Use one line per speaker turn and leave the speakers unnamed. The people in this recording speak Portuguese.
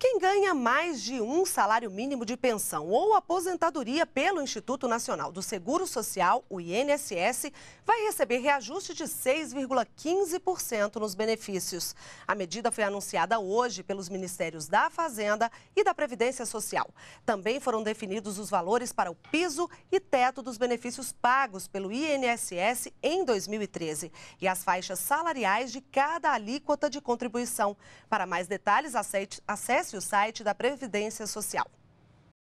Quem ganha mais de um salário mínimo de pensão ou aposentadoria pelo Instituto Nacional do Seguro Social, o INSS, vai receber reajuste de 6,15% nos benefícios. A medida foi anunciada hoje pelos Ministérios da Fazenda e da Previdência Social. Também foram definidos os valores para o piso e teto dos benefícios pagos pelo INSS em 2013 e as faixas salariais de cada alíquota de contribuição. Para mais detalhes, acesse acesse o site da Previdência Social.